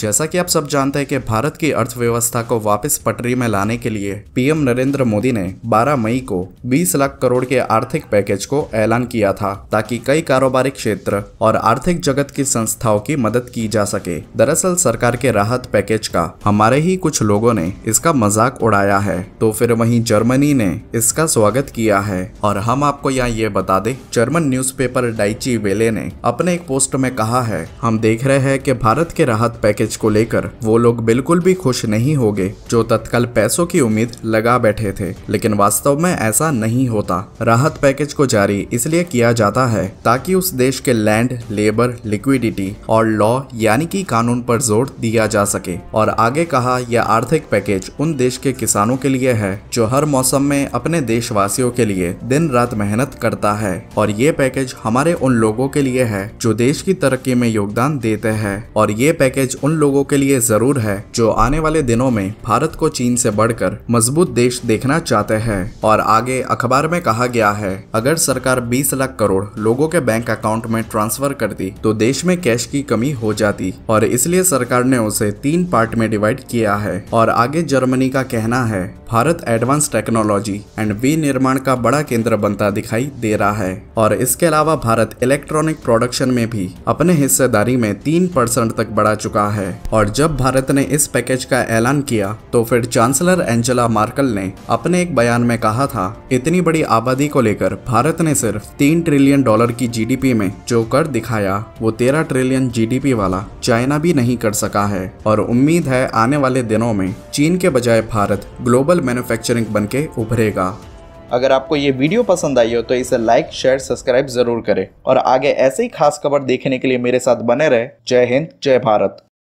जैसा कि आप सब जानते हैं कि भारत की अर्थव्यवस्था को वापस पटरी में लाने के लिए पीएम नरेंद्र मोदी ने 12 मई को 20 लाख करोड़ के आर्थिक पैकेज को ऐलान किया था ताकि कई कारोबारी क्षेत्र और आर्थिक जगत की संस्थाओं की मदद की जा सके दरअसल सरकार के राहत पैकेज का हमारे ही कुछ लोगों ने इसका मजाक उड़ाया है तो फिर वही जर्मनी ने इसका स्वागत किया है और हम आपको यहाँ ये बता दे जर्मन पेपर डाइची वेले ने अपने एक पोस्ट में कहा है हम देख रहे हैं कि भारत के राहत पैकेज मैरिज को लेकर वो लोग बिल्कुल भी खुश नहीं हो जो तत्काल पैसों की उम्मीद लगा बैठे थे लेकिन वास्तव में ऐसा नहीं होता राहत पैकेज को जारी इसलिए किया जाता है ताकि उस देश के लैंड लेबर लिक्विडिटी और लॉ यानी कि कानून पर जोर दिया जा सके और आगे कहा यह आर्थिक पैकेज उन देश के किसानों के लिए है जो हर मौसम में अपने देशवासियों के लिए दिन रात मेहनत करता है और ये पैकेज हमारे उन लोगों के लिए है जो देश की तरक्की में योगदान देते हैं और ये पैकेज उन लोगों के लिए जरूर है जो आने वाले दिनों में भारत को चीन से बढ़कर मजबूत देश देखना चाहते हैं और आगे अखबार में कहा गया है अगर सरकार 20 लाख करोड़ लोगों के बैंक अकाउंट में ट्रांसफर करती तो देश में कैश की कमी हो जाती और इसलिए सरकार ने उसे तीन पार्ट में डिवाइड किया है और आगे जर्मनी का कहना है भारत एडवांस टेक्नोलॉजी एंड विनिर्माण का बड़ा केंद्र बनता दिखाई दे रहा है और इसके अलावा भारत इलेक्ट्रॉनिक प्रोडक्शन में भी अपने हिस्सेदारी में तीन परसेंट तक बढ़ा चुका है और जब भारत ने इस पैकेज का ऐलान किया तो फिर चांसलर एंजेला मार्कल ने अपने एक बयान में कहा था इतनी बड़ी आबादी को लेकर भारत ने सिर्फ तीन ट्रिलियन डॉलर की जी में जो कर दिखाया वो तेरह ट्रिलियन जी वाला चाइना भी नहीं कर सका है और उम्मीद है आने वाले दिनों में चीन के बजाय भारत ग्लोबल मैन्युफैक्चरिंग बनके उभरेगा अगर आपको ये वीडियो पसंद आई हो तो इसे लाइक शेयर सब्सक्राइब जरूर करें और आगे ऐसे ही खास खबर देखने के लिए मेरे साथ बने रहे जय हिंद जय भारत